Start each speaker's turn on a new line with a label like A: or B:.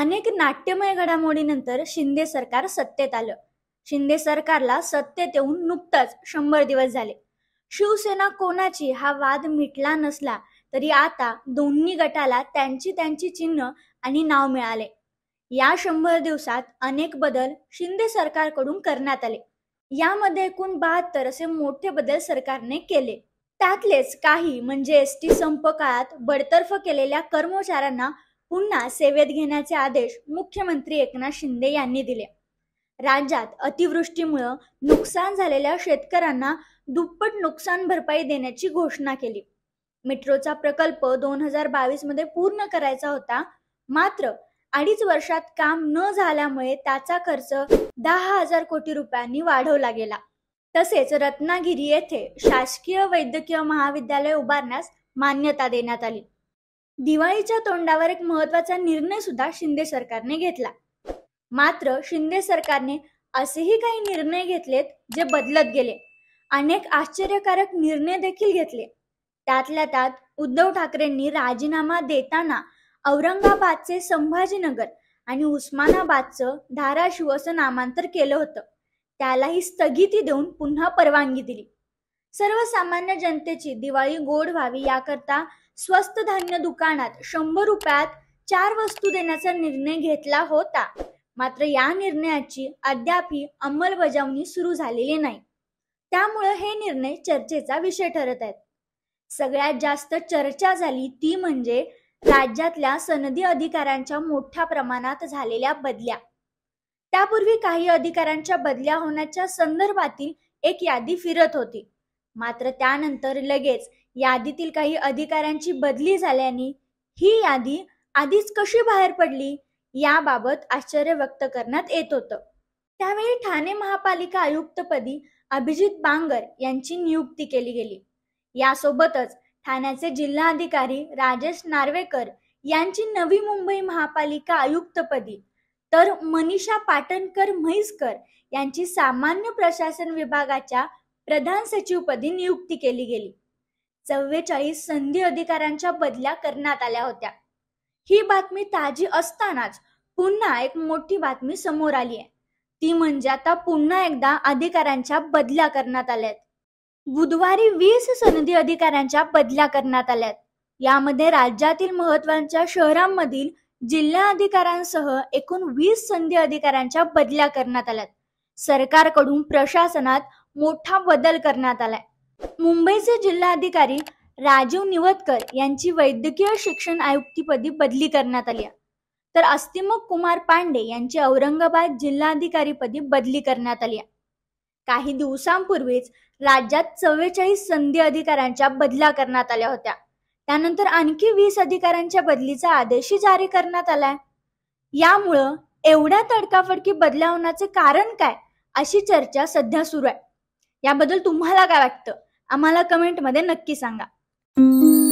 A: अनेक नाट्यमय घडामोडीनंतर शिंदे सरकार सत्तेत आलं शिंदे सरकारला सत्तेत येऊन नुकताच शंभर दिवस झाले शिवसेना कोणाची हा वाद मिटला नसला तरी आता दोन्ही गटाला त्यांची त्यांची चिन्ह आणि नाव मिळाले या शंभर दिवसात अनेक बदल शिंदे सरकारकडून करण्यात आले यामध्ये एकूण बहात्तर असे मोठे बदल सरकारने केले त्यातलेच काही म्हणजे एस टी संप काळात बडतर्फ केलेल्या कर्मचाऱ्यांना पुन्हा सेवेत घेण्याचे आदेश मुख्यमंत्री एकनाथ शिंदे यांनी दिले राज्यात अतिवृष्टीमुळं नुकसान झालेल्या शेतकऱ्यांना दुप्पट नुकसान भरपाई देण्याची घोषणा केली मेट्रोचा प्रकल्प दोन हजार बावीस मध्ये पूर्ण करायचा होता मात्र अडीच वर्षात काम न झाल्यामुळे त्याचा खर्च दहा हजार कोटी रुपयांनी वाढवला गेला तसेच रत्नागिरी येथे शासकीय वैद्यकीय महाविद्यालय उभारण्यास मान्यता देण्यात आली दिवाळीच्या तोंडावर एक महत्वाचा निर्णय सुद्धा शिंदे सरकारने घेतला मात्र शिंदे सरकारने असेही काही निर्णय घेतलेत जे बदलत गेले अनेक आश्चर्यकारक निर्णय देखील घेतले त्यातल्या त्यात उद्धव ठाकरेंनी राजीनामा देताना औरंगाबादचे संभाजीनगर आणि उस्मानाबादचं धाराशिव असं नामांतर केलं होतं त्यालाही स्थगिती देऊन पुन्हा परवानगी दिली सर्वसामान्य जनतेची दिवाळी गोड व्हावी याकरता स्वस्त धान्य दुकानात शंभर रुपयात चार वस्तू देण्याचा निर्णय घेतला होता मात्र या निर्णयाची अद्याप अंमलबजावणी सुरू झालेली नाही त्यामुळे हे निर्णय चर्चेचा विषय ठरत आहेत सगळ्यात जास्त चर्चा झाली ती म्हणजे राज्यातल्या सनदी अधिकाऱ्यांच्या मोठ्या प्रमाणात झालेल्या बदल्या त्यापूर्वी काही अधिकाऱ्यांच्या बदल्या होण्याच्या संदर्भातील एक यादी फिरत होती मात्र त्यानंतर लगेच यादीतील काही अधिकाऱ्यांची बदली झाल्याने ही यादी आधीच कशी बाहेर पडली याबाबत आश्चर्य व्यक्त करण्यात येत होतं त्यावेळी ठाणे महापालिका आयुक्तपदी अभिजित बांगर यांची नियुक्ती केली गेली यासोबतच ठाण्याचे जिल्हाधिकारी राजेश नार्वेकर यांची नवी मुंबई महापालिका आयुक्तपदी तर मनीषा पाटणकर म्हैसकर यांची सामान्य प्रशासन विभागाच्या प्रधान सचिवपदी नियुक्ती केली गेली चव्वेचाळीस संधी अधिकाऱ्यांच्या बदल्या करण्यात आल्या होत्या ही बातमी ताजी असतानाच पुन्हा एक मोठी बातमी समोर आली आहे ती म्हणजे आता पुन्हा एकदा अधिकाऱ्यांच्या बदल्या करण्यात आल्यात बुधवारी वीस सनदी अधिकाऱ्यांच्या बदल्या करण्यात आल्यात यामध्ये राज्यातील महत्वाच्या शहरांमधील जिल्हा अधिकाऱ्यांसह एकूण वीस संधी अधिकाऱ्यांच्या बदल्या करण्यात आल्यात सरकारकडून प्रशासनात मोठा बदल करण्यात आलाय मुंबईचे जिल्हाधिकारी राजीव निवतकर यांची वैद्यकीय शिक्षण आयुक्तीपदी बदली करण्यात आली आहे तर अस्तिमुख कुमार पांडे यांची औरंगाबाद जिल्हाधिकारीपदी बदली करण्यात आली आहे काही दिवसांपूर्वीच राज्यात चव्वेचाळीस संधी अधिकाऱ्यांच्या बदल्या करण्यात आल्या होत्या त्यानंतर आणखी वीस अधिकाऱ्यांच्या बदलीचा आदेशही जारी करण्यात आलाय यामुळं एवढ्या तडकाफडकी बदल्या होण्याचे कारण काय अशी चर्चा सध्या सुरू आहे याबद्दल तुम्हाला काय वाटतं आम्हाला कमेंटमध्ये नक्की सांगा